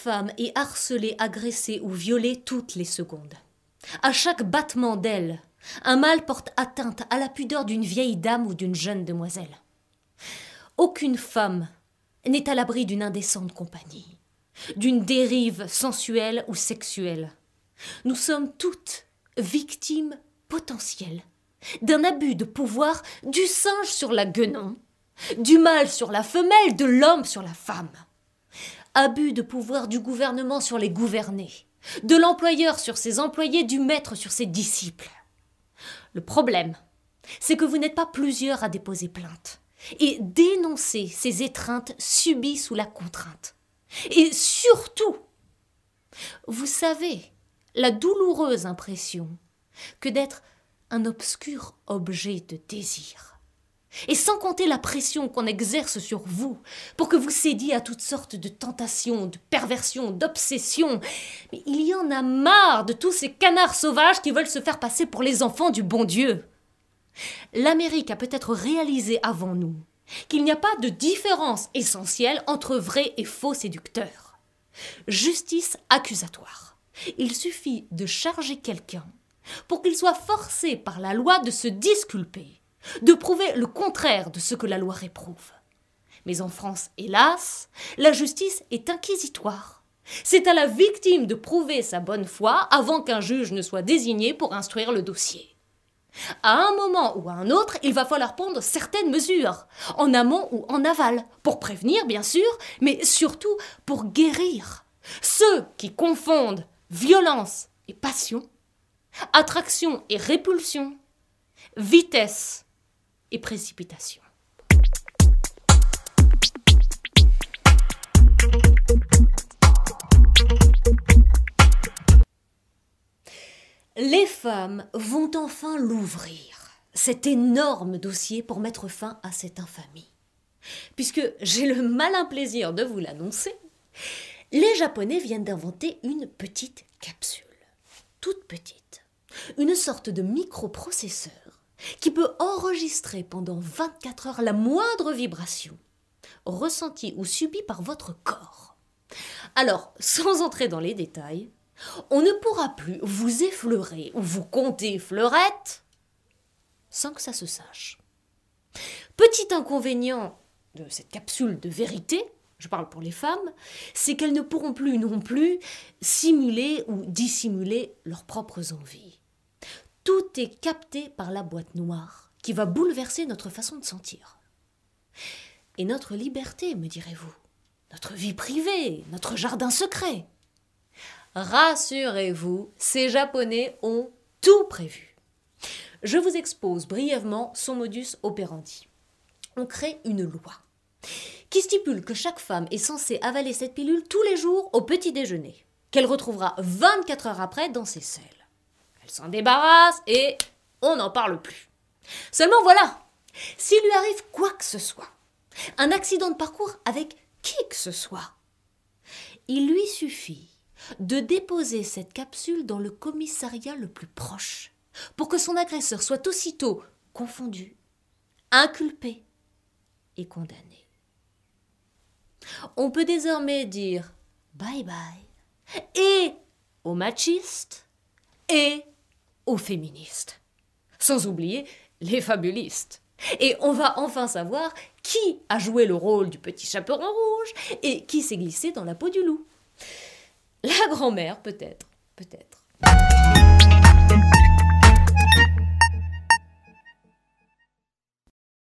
femme est harcelée, agressée ou violée toutes les secondes. À chaque battement d'aile, un mâle porte atteinte à la pudeur d'une vieille dame ou d'une jeune demoiselle. Aucune femme n'est à l'abri d'une indécente compagnie, d'une dérive sensuelle ou sexuelle. Nous sommes toutes victimes potentielles d'un abus de pouvoir du singe sur la guenon, du mâle sur la femelle, de l'homme sur la femme abus de pouvoir du gouvernement sur les gouvernés, de l'employeur sur ses employés, du maître sur ses disciples. Le problème, c'est que vous n'êtes pas plusieurs à déposer plainte et dénoncer ces étreintes subies sous la contrainte. Et surtout, vous savez la douloureuse impression que d'être un obscur objet de désir. Et sans compter la pression qu'on exerce sur vous, pour que vous cédiez à toutes sortes de tentations, de perversions, d'obsessions. Mais il y en a marre de tous ces canards sauvages qui veulent se faire passer pour les enfants du bon Dieu. L'Amérique a peut-être réalisé avant nous qu'il n'y a pas de différence essentielle entre vrai et faux séducteur. Justice accusatoire. Il suffit de charger quelqu'un pour qu'il soit forcé par la loi de se disculper de prouver le contraire de ce que la loi réprouve. Mais en France, hélas, la justice est inquisitoire. C'est à la victime de prouver sa bonne foi avant qu'un juge ne soit désigné pour instruire le dossier. À un moment ou à un autre, il va falloir prendre certaines mesures, en amont ou en aval, pour prévenir bien sûr, mais surtout pour guérir ceux qui confondent violence et passion, attraction et répulsion, vitesse et précipitation. Les femmes vont enfin l'ouvrir, cet énorme dossier pour mettre fin à cette infamie. Puisque j'ai le malin plaisir de vous l'annoncer, les Japonais viennent d'inventer une petite capsule, toute petite, une sorte de microprocesseur qui peut enregistrer pendant 24 heures la moindre vibration ressentie ou subie par votre corps. Alors, sans entrer dans les détails, on ne pourra plus vous effleurer ou vous compter fleurette sans que ça se sache. Petit inconvénient de cette capsule de vérité, je parle pour les femmes, c'est qu'elles ne pourront plus non plus simuler ou dissimuler leurs propres envies. Tout est capté par la boîte noire qui va bouleverser notre façon de sentir. Et notre liberté, me direz-vous, notre vie privée, notre jardin secret. Rassurez-vous, ces Japonais ont tout prévu. Je vous expose brièvement son modus operandi. On crée une loi qui stipule que chaque femme est censée avaler cette pilule tous les jours au petit déjeuner, qu'elle retrouvera 24 heures après dans ses selles s'en débarrasse et on n'en parle plus. Seulement voilà, s'il lui arrive quoi que ce soit, un accident de parcours avec qui que ce soit, il lui suffit de déposer cette capsule dans le commissariat le plus proche pour que son agresseur soit aussitôt confondu, inculpé et condamné. On peut désormais dire bye bye et au machiste et aux féministes. Sans oublier les fabulistes. Et on va enfin savoir qui a joué le rôle du petit chaperon rouge et qui s'est glissé dans la peau du loup. La grand-mère, peut-être, peut-être.